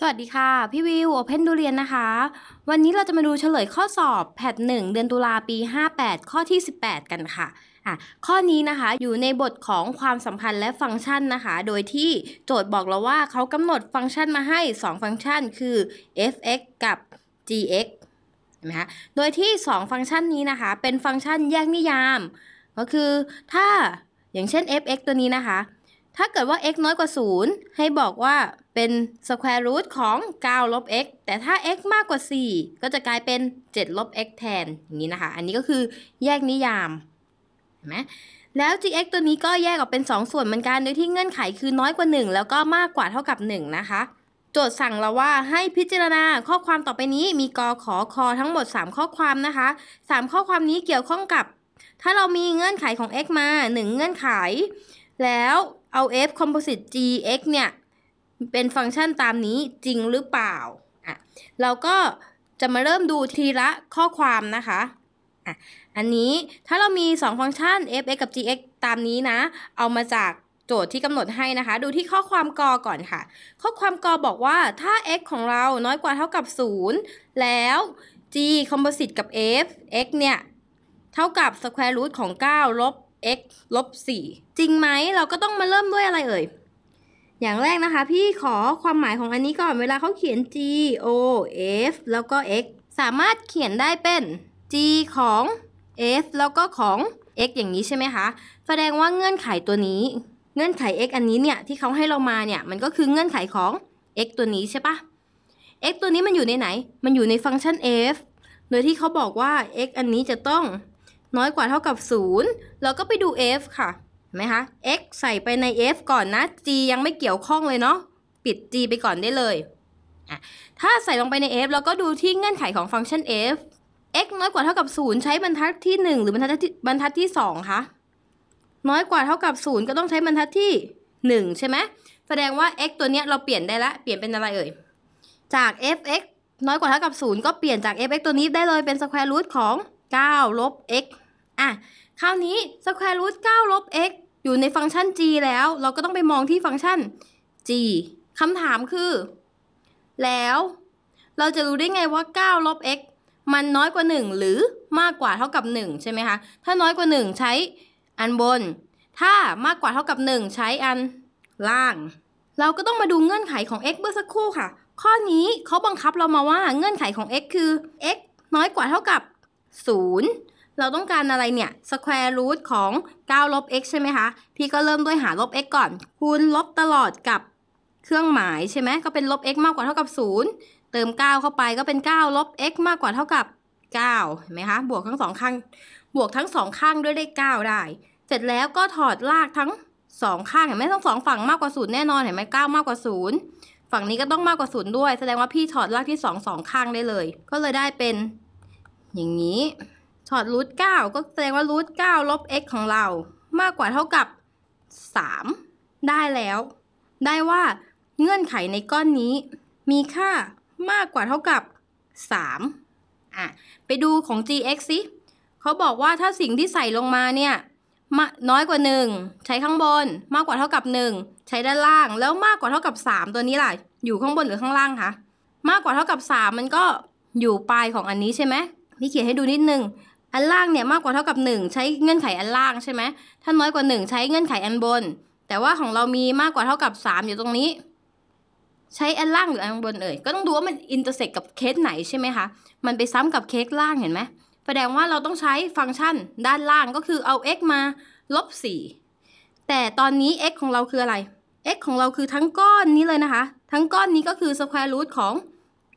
สวัสดีค่ะ พี่วิวโอเพนดูเรียนนะคะ วันนี้เราจะมาดูเฉลยข้อสอบแพทหนึ่งเดือนตุลาปี 58 ข้อที่ 18 กันค่ะอ่ะข้อนี้นะคะอยู่ในบทของความสัมพันธ์และฟังก์ชันนะคะ โดยที่โจทย์บอกเราว่า เขากำหนดฟังก์ชันมาให้ 2 ฟังก์ชันคือ f(x) กับ g(x) เห็นไหมคะโดยที่ 2 ฟังก์ชันนี้นะคะ เป็นฟังก์ชันแยกนิยาม ก็คือถ้าอย่างเช่น f(x) ตัวนี้นะคะถ้าเกิดว่า x น้อยกว่า 0 ให้บอกว่าเป็น square root ของ 9 ลบ x แต่ถ้า x มากกว่า 4 ก็จะกลายเป็น 7 ลบ x แทน อย่างนี้นะคะ อันนี้ก็คือแยกนิยาม เห็นไหมแล้ว gx ตัวนี้ก็แยกออกเป็น 2 ส่วนเหมือนกัน โดยที่เงื่อนไขคือน้อยกว่า 1 แล้วก็มากกว่าเท่ากับ 1 นะคะ โจทย์สั่งเราว่าให้พิจารณาข้อความต่อไปนี้ มีกอขอคอทั้งหมด 3 ข้อความนะคะ 3 ข้อความนี้เกี่ยวข้องกับ ถ้าเรามีเงื่อนไขของ x มา 1 เงื่อนไขแล้วเอา f composite gx เนี่ยเป็นฟังก์ชันตามนี้จริงหรือเปล่าอ่ะเราก็จะมาเริ่มดูทีละข้อความนะคะอ่ะอันนี้ถ้าเรามี 2 ฟังก์ชัน f(x) กับ g(x) ตามนี้นะเอามาจากโจทย์ที่กำหนดให้นะคะ ดูที่ข้อความกอก่อนค่ะ ข้อความกอบอกว่าถ้า x ของเราน้อยกว่าเท่ากับ 0 แล้ว g คอมโพสิตกับ f x เนี่ยเท่ากับ square root ของ9ลบ x ลบ4จริงไหมเราก็ต้องมาเริ่มด้วยอะไรเอ่ยอย่างแรกนะคะพี่ขอความหมายของอันนี้ก่อนเวลาเขาเขียน g o f แล้วก็ x สามารถเขียนได้เป็น g ของ f แล้วก็ของ x อย่างนี้ใช่ไหมคะแสดงว่าเงื่อนไขตัวนี้ เงื่อนไข x อันนี้เนี่ยที่เขาให้เรามาเนี่ยมันก็คือเงื่อนไขของ x ตัวนี้ใช่ปะ x ตัวนี้มันอยู่ในไหน มันอยู่ในฟังก์ชัน f โดยที่เขาบอกว่า x อันนี้จะต้องน้อยกว่าเท่ากับ0เราก็ไปดู f ค่ะเห็นไหมคะ x ใส่ไปใน f ก่อนนะ g ยังไม่เกี่ยวข้องเลยเนาะปิด g ไปก่อนได้เลย ถ้าใส่ลงไปใน f เราก็ดูที่เงื่อนไขของฟังก์ชัน f x น้อยกว่าเท่ากับ 0 ใช้บรรทัดที่ 1 หรือบรรทัดที่บรรทัดที่2คะน้อยกว่าเท่ากับ0ก็ต้องใช้บรรทัดที่1ใช่ไหมแสดงว่า x ตัวเนี้ยเราเปลี่ยนได้ละเปลี่ยนเป็นอะไรเอ่ยจาก f x น้อยกว่าเท่ากับ0ก็เปลี่ยนจาก f x ตัวนี้ได้เลยเป็นสแควร์รูทของ9ลบ x อ่ะ คราวนี้ square root 9ลบ x อยู่ในฟังก์ชัน g แล้ว เราก็ต้องไปมองที่ฟังก์ชัน g คำถามคือ แล้ว เราจะรู้ได้ไงว่า9ลบ x มันน้อยกว่า 1 หรือมากกว่าเท่ากับ 1 ใช่ไหมคะ ถ้าน้อยกว่า 1 ใช้อันบน ถ้ามากกว่าเท่ากับ 1 ใช้อันล่าง เราก็ต้องมาดูเงื่อนไขของ x เมื่อสักครู่ค่ะ ข้อนี้เขาบังคับเรามาว่าเงื่อนไขของ x คือ x น้อยกว่าเท่ากับ0 เราต้องการอะไรเนี่ยสแควร์รูทของ9ลบ x ใช่ไหมคะ พี่ก็เริ่มด้วยหาลบ x ก่อน คูณลบตลอดกับเครื่องหมายใช่ไหม ก็เป็นลบ x มากกว่าเท่ากับ0เติม 9 เข้าไปก็เป็น9ลบ x มากกว่าเท่ากับ9เห็นไหมคะ บวกทั้งสองข้าง บวกทั้งสองข้างด้วยเด้9ได้ เสร็จแล้วก็ถอดลากทั้งสองข้าง เห็นไหมทั้งสองฝั่งมากกว่าศูนย์แน่นอน เห็นไหมเก้ามากกว่าศูนย์ฝั่งนี้ก็ต้องมากกว่าศูนย์ด้วย แสดงว่าพี่ถอดลากที่สองสองข้างได้เลย ก็เลยได้เป็นอย่างนี้ถอดรูทเก้าก็แสดงว่ารูทเก้าลบ x ของเรา มากกว่าเท่ากับ 3 ได้แล้ว ได้ว่าเงื่อนไขในก้อนนี้ มีค่ามากกว่าเท่ากับ3อ่ะ ไปดูของ gx สิเขาบอกว่าถ้าสิ่งที่ใส่ลงมาเนี่ยน้อยกว่า 1 ใช้ข้างบน มากกว่าเท่ากับ 1 ใช้ด้านล่าง แล้วมากกว่าเท่ากับ 3 ตัวนี้ล่ะ อยู่ข้างบนหรือข้างล่างคะมากกว่าเท่ากับ 3 มันก็อยู่ปลายของอันนี้ใช่ไหมนี่เขียนให้ดูนิดนึง อันล่างเนี่ยมากกว่าเท่ากับ 1 ใช้เงื่อนไขอันล่างใช่ไหม ถ้าน้อยกว่า 1 ใช้เงื่อนไขอันบน แต่ว่าของเรามีมากกว่าเท่ากับ3อยู่ตรงนี้ ใช้อันล่างหรืออันบนเอ่ย ก็ต้องดูว่ามันอินเตอร์เซ็กกับเคสไหนใช่ไหมคะ มันไปซ้ำกับเคสล่างเห็นไหมแสดงว่าเราต้องใช้ฟังก์ชันด้านล่างก็คือเอา x มาลบ4แต่ตอนนี้ x ของเราคืออะไร x ของเราคือทั้งก้อนนี้เลยนะคะ ทั้งก้อนนี้ก็คือ square root ของ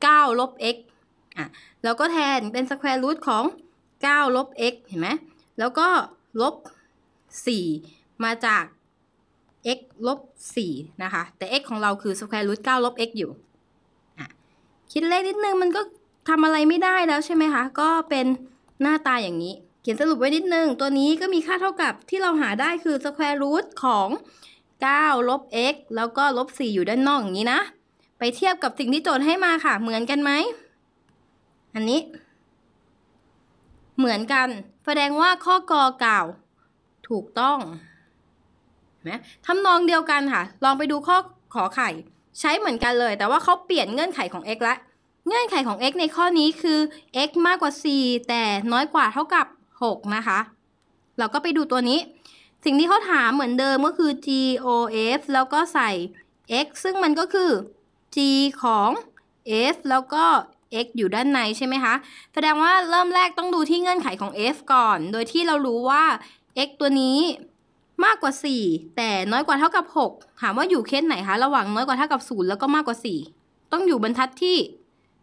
9ลบ x ่ะแล้วก็แทนเป็นสแควร์รูทของ9ลบ x เห็นไหมแล้วก็ลบ4มาจาก x ลบ4นะคะ แต่ x ของเราคือสแควร์รูท9ลบ x อยู่ คิดเลขนิดนึงมันก็ทำอะไรไม่ได้แล้วใช่ไหมคะ ก็เป็นหน้าตาอย่างนี้ เขียนสรุปไว้นิดนึง ตัวนี้ก็มีค่าเท่ากับที่เราหาได้คือสแควร์รูทของ9ลบ x แล้วก็ลบ4อยู่ด้านนอกอย่างนี้นะ ไปเทียบกับสิ่งที่โจทย์ให้มาค่ะ เหมือนกันไหมอันนี้เหมือนกัน แสดงว่าข้อกอก่าถูกต้องนะทำนองเดียวกันค่ะ ลองไปดูข้อขอไข่ใช้เหมือนกันเลย แต่ว่าเขาเปลี่ยนเงื่อนไขของ x ละ เงื่อนไขของ x ในข้อนี้คือ x มากกว่า 4 แต่น้อยกว่าเท่ากับ 6 นะคะ เราก็ไปดูตัวนี้ สิ่งที่เขาถามเหมือนเดิมก็คือ GOF แล้วก็ใส่ x ซึ่งมันก็คือ g ของ f แล้วก็ x อยู่ด้านในใช่ไหมคะ แสดงว่าเริ่มแรกต้องดูที่เงื่อนไขของ f ก่อน โดยที่เรารู้ว่า x ตัวนี้ มากกว่า 4 แต่น้อยกว่าเท่ากับ6ถามว่าอยู่เคสไหนคะ ระหว่างน้อยกว่าเท่ากับ0แล้วก็มากกว่า 4 ต้องอยู่บรรทัดที่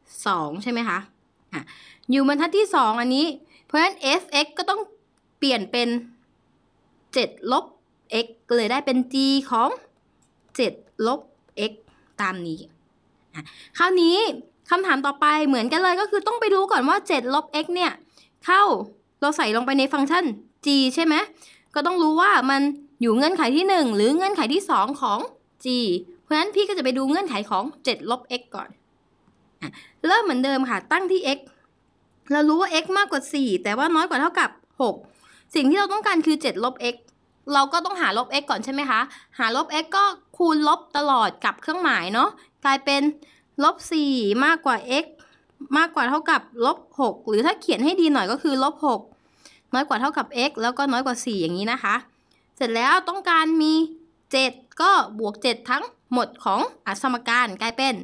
2ใช่ไหมคะอยู่บรรทัดที่2อันนี้ เพราะฉะนั้น f(x) ก็ต้องเปลี่ยนเป็น7ลบ x กเลยได้เป็น g ของ7ลบ x ตามนี้ คราวนี้คำถามต่อไปเหมือนกันเลยก็คือต้องไปรู้ก่อนว่า7ลบ x เนี่ยเข้าเราใส่ลงไปในฟังก์ชัน g ใช่ไหมก็ต้องรู้ว่ามันอยู่เงื่อนไขที่ 1 หรือเงื่อนไขที่ 2 ของ g เพราะฉะนั้นพี่ก็จะไปดูเงื่อนไขของ7ลบ x ก่อนเริ่มเหมือนเดิมค่ะตั้งที่ x เรารู้ว่า x มากกว่า 4 แต่ว่าน้อยกว่าเท่ากับ 6 สิ่งที่เราต้องการคือ7ลบ x เราก็ต้องหาลบ x ก่อนใช่ไหมคะหาลบ x ก็คูณลบตลอดกับเครื่องหมายเนาะกลายเป็นลบ4มากกว่า x มากกว่าเท่ากับลบ6หรือถ้าเขียนให้ดีหน่อยก็คือลบ6น้อยกว่าเท่ากับ x แล้วก็น้อยกว่า 4 อย่างนี้นะคะเสร็จแล้วต้องการมี 7 ก็บวก 7 ทั้งหมดของอสมการกลายเป็น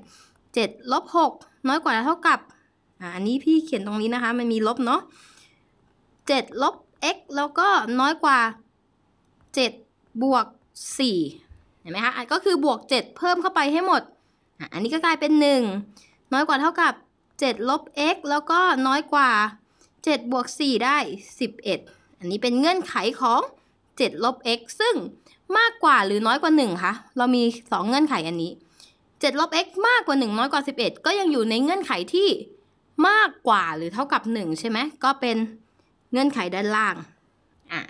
7ลบ6น้อยกว่าเท่ากับอันนี้พี่เขียนตรงนี้นะคะมันมีลบเนาะ7ลบ x แล้วก็น้อยกว่า7บวก4เห็นไหมคะก็คือบวก 7 เพิ่มเข้าไปให้หมดอันนี้ก็กลายเป็น 1 น้อยกว่าเท่ากับ7ลบ x แล้วก็น้อยกว่า7บวก4ได้ 11 อันนี้เป็นเงื่อนไขของ7ลบ x ซึ่งมากกว่าหรือน้อยกว่า1คะเรามี 2 เงื่อนไขอันนี้7ลบ x มากกว่า 1 น้อยกว่า 11 ก็ยังอยู่ในเงื่อนไขที่มากกว่าหรือเท่ากับ1ใช่ไหมก็เป็นเงื่อนไขด้านล่างอ่ะ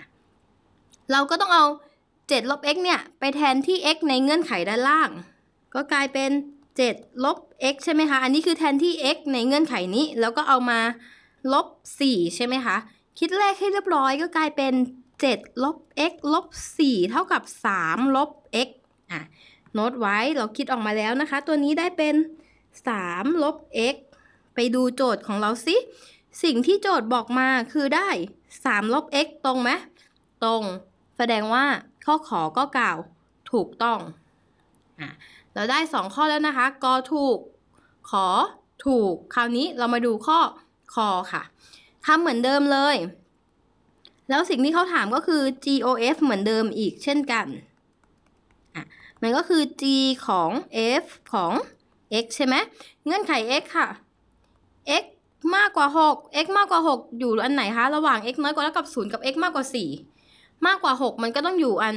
เราก็ต้องเอา7ลบ x เนี่ยไปแทนที่ x ในเงื่อนไขด้านล่าง ก็กลายเป็น7 ลบ x ใช่ไหมคะ อันนี้คือแทนที่ x ในเงื่อนไขนี้ แล้วก็เอามา ลบ 4 ใช่ไหมคะ คิดเลขให้เรียบร้อยก็กลายเป็น 7 ลบ x ลบ 4 เท่ากับ 3 ลบ x อ่ะโน้ตไว้ เราคิดออกมาแล้วนะคะ ตัวนี้ได้เป็น 3 ลบ x ไปดูโจทย์ของเราสิ สิ่งที่โจทย์บอกมาคือได้ 3 ลบ x ตรงไหม ตรง แสดงว่าข้อขอก็กล่าวถูกต้อง่ะเราได้ 2 ข้อแล้วนะคะกอถูกขอถูกคราวนี้เรามาดูข้อคอค่ะทำเหมือนเดิมเลย แล้วสิ่งที่เขาถามก็คือ GOF เหมือนเดิมอีกเช่นกัน อ่ะ มันก็คือ G ของ F ของ x ใช่ไหม เงื่อนไข x ค่ะ x มากกว่า 6 x มากกว่า 6 อยู่อันไหนคะ ระหว่าง x น้อยกว่าแล้วกับ 0 กับ x มากกว่า 4 มากกว่า 6 มันก็ต้องอยู่อัน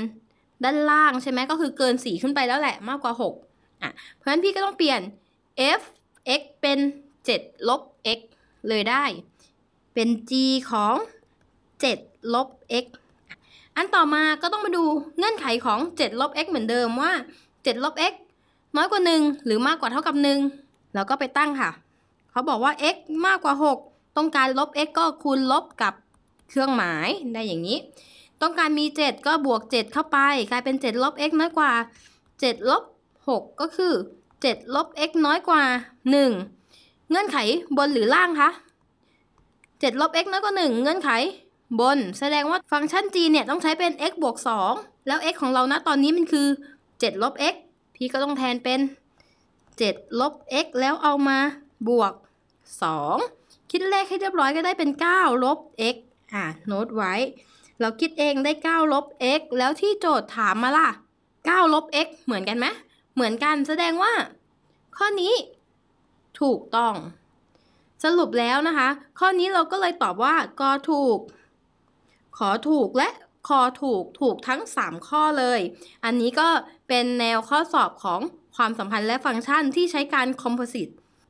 ด้านล่างใช่ไหมก็คือเกิน 4 ขึ้นไปแล้วแหละ มากกว่า6อ่ะเพราะฉะนั้นพี่ก็ต้องเปลี่ยน f x เป็น7ลบ x เลยได้ เป็น g ของ7ลบ x อันต่อมาก็ต้องมาดูเงื่อนไขของ7ลบ x เหมือนเดิมว่า7ลบ x น้อยกว่า 1 หรือมากกว่าเท่ากับ 1 แล้วก็ไปตั้งค่ะ เขาบอกว่า x มากกว่า 6 ต้องการลบ x ก็คูณลบกับเครื่องหมายได้อย่างนี้ต้องการมี7ก็บวก 7 เข้าไป กลายเป็น7ลบ x น้อยกว่า7ลบ6ก็คือ7ลบ x น้อยกว่า 1 เงื่อนไขบนหรือล่างคะ7ลบ x น้อยกว่า1เงื่อนไข บนแสดงว่าฟังก์ชัน g เนี่ยต้องใช้เป็น x บวก 2 แล้ว x ของเรานะตอนนี้มันคือ7ลบ x พี่ก็ต้องแทนเป็น7ลบ x แล้วเอามาบวก 2 คิดเลขให้เรียบร้อยก็ได้เป็น9ลบ x อ่าโน้ตไว้เราคิดเองได้ 9 ลบ x แล้วที่โจทย์ถามมาล่ะ 9 ลบ x เหมือนกันไหม เหมือนกันแสดงว่า ข้อนี้ ถูกต้อง สรุปแล้วนะคะ ข้อนี้เราก็เลยตอบว่ากอถูก ขอถูกและ คอถูกถูกทั้ง 3 ข้อเลย อันนี้ก็เป็นแนวข้อสอบของความสัมพันธ์และฟังก์ชันที่ใช้การคอมโพสิต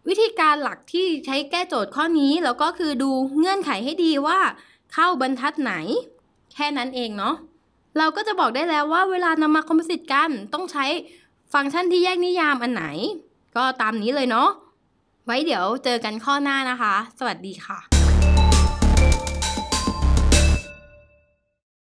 วิธีการหลักที่ใช้แก้โจทย์ข้อนี้แล้วก็คือดูเงื่อนไขให้ดีว่า เข้าบรรทัดไหนแค่นั้นเองเนาะ เราก็จะบอกได้แล้วว่าเวลานำมาคอมโพสิตกันต้องใช้ฟังก์ชันที่แยกนิยามอันไหน ก็ตามนี้เลยเนาะ ไว้เดี๋ยวเจอกันข้อหน้านะคะ สวัสดีค่ะ